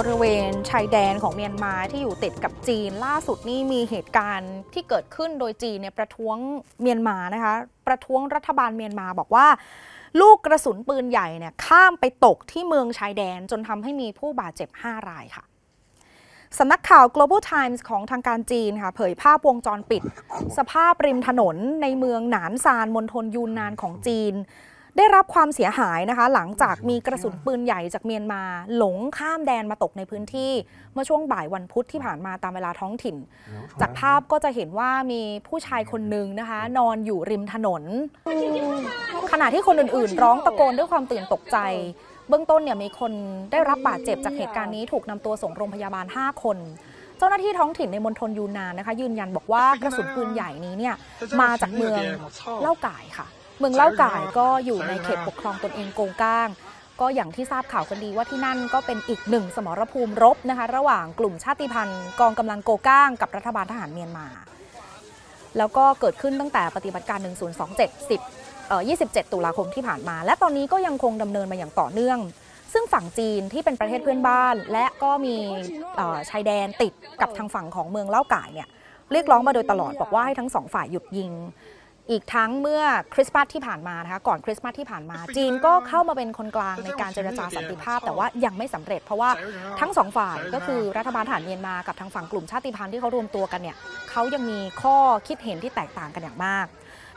บริเวณ ชายแดนของเมียนมาที่อยู่ติดกับจีนล่าสุดนี่มีเหตุการณ์ที่เกิดขึ้นโดยจีนเนี่ยประท้วงเมียนมานะคะประท้วงรัฐบาลเมียนมา บอกว่าลูกกระสุนปืนใหญ่เนี่ยข้ามไปตกที่เมืองชายแดนจนทำให้มีผู้บาดเจ็บ5 รายค่ะสำนักข่าว Global Times ของทางการจีนค่ะเผยภาพวงจรปิดสภาพริมถนนในเมืองหนานซานมณฑลยูนนานของจีนได้รับความเสียหายนะคะ หลังจากมีกระสุนปืนใหญ่จากเมียนมาหลงข้ามแดนมาตกในพื้นที่เมื่อช่วงบ่ายวันพุธที่ผ่านมาตามเวลาท้องถิ่น จากภาพก็จะเห็นว่ามีผู้ชายคนหนึ่งนะคะ นอนอยู่ริมถนน ขณะที่คนอื่นๆ ร้องตะโกนด้วยความตื่นตกใจ เบื้องต้นเนี่ยมีคนได้รับบาดเจ็บจากเหตุการณ์นี้ถูกนำตัวส่งโรงพยาบาล 5 คน เจ้าหน้าที่ท้องถิ่นในมณฑลยูนานนะคะ ยืนยันบอกว่ากระสุนปืนใหญ่นี้เนี่ยมาจากเมืองเล่าก่ายค่ะเมืองเล่าก่ายก็อยู่ในเขตปกครองตนเองโกงก้าง ก็อย่างที่ทราบข่าวกันดีว่าที่นั่นก็เป็นอีกหนึ่งสมรภูมิรบนะคะระหว่างกลุ่มชาติพันธุ์กองกำลังโกก้างกับรัฐบาลทหารเมียนมา แล้วก็เกิดขึ้นตั้งแต่ปฏิบัติการ 1027 10 27 ตุลาคมที่ผ่านมา และตอนนี้ก็ยังคงดำเนินมาอย่างต่อเนื่อง ซึ่งฝั่งจีนที่เป็นประเทศเพื่อนบ้าน และก็มีชายแดนติดกับทางฝั่งของเมืองเล่าก่ายเนี่ยเรียกร้องมาโดยตลอดบอกว่าให้ทั้งสองฝ่ายหยุดยิงอีกทั้งเมื่อคริสต์มาสที่ผ่านมานะคะก่อนคริสต์มาสที่ผ่านมา จีนก็เข้ามาเป็นคนกลางในการเจรจาสันติภาพ แต่ว่ายังไม่สำเร็จเพราะว่าทั้งสองฝ่ายก็คือรัฐบาลฐานเมียนมากับทางฝั่งกลุ่มชาติพันธุ์ที่เขารวมตัวกันเนี่ยเขายังมีข้อคิดเห็นที่แตกต่างกันอย่างมาก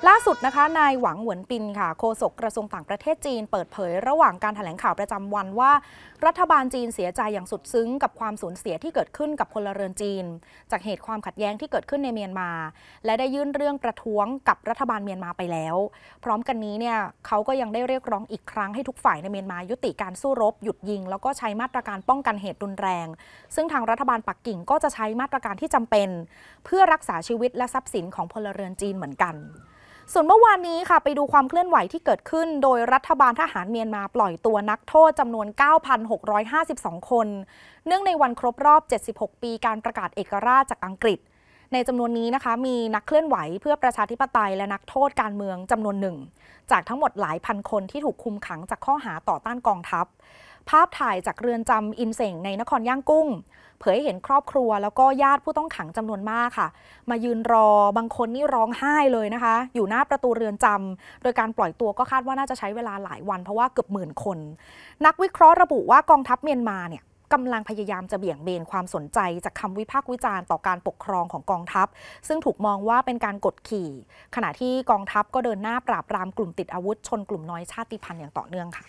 ล่าสุดนะคะ นายหวังเหวินปิน ค่ะโฆษกกระทรวงต่างประเทศจีนเปิดเผยระหว่างการถแถลงข่าวประจำวันว่ารัฐบาลจีนเสียใจอย่างสุดซึ้งกับความสูญเสียที่เกิดขึ้นกับพลเรือนจีน จากเหตุความขัดแย้งที่เกิดขึ้นในเมียนมา และได้ยื่นเรื่องประท้วงกับรัฐบาลเมียนมาไปแล้ว พร้อมกันนี้เนี่ยเขาก็ยังได้เรียกร้องอีกครั้งให้ทุกฝ่ายในเมียนมายุติการสู้รบหยุดยิง แล้วก็ใช้มาตรการป้องกันเหตุรุนแรง ซึ่งทางรัฐบาลปักกิ่งก็จะใช้มาตรการที่จำเป็น เพื่อรักษาชีวิตและทรัพย์สินของพลเรือนจีนเหมือนกันส่วนเมื่อวานนี้ค่ะไปดูความเคลื่อนไหวที่เกิดขึ้น โดยรัฐบาลทหารเมียนมาปล่อยตัวนักโทษจำนวน 9,652 คน เนื่องในวันครบรอบ 76 ปีการประกาศเอกราชจากอังกฤษในจำนวนนี้นะคะ มีนักเคลื่อนไหวเพื่อประชาธิปไตยและนักโทษการเมืองจำนวนหนึ่งจากทั้งหมดหลายพันคนที่ถูกคุมขังจากข้อหาต่อต้านกองทัพ ภาพถ่ายจากเรือนจำอินเสงในนครย่างกุ้ง เผยให้เห็นครอบครัวแล้วก็ญาติผู้ต้องขังจำนวนมากค่ะ มายืนรอบางคนนี่ร้องไห้เลยนะคะ อยู่หน้าประตูเรือนจำโดยการปล่อยตัวก็คาดว่าน่าจะใช้เวลาหลายวัน เพราะว่าเกือบหมื่นคน นักวิเคราะห์ระบุว่ากองทัพเมียนมาเนี่ยกำลังพยายามจะเบี่ยงเบนความสนใจจากคำวิพากษ์วิจารณ์ต่อการปกครองของกองทัพ ซึ่งถูกมองว่าเป็นการกดขี่ ขณะที่กองทัพก็เดินหน้าปราบปรามกลุ่มติดอาวุธชนกลุ่มน้อยชาติพันธุ์อย่างต่อเนื่องค่ะ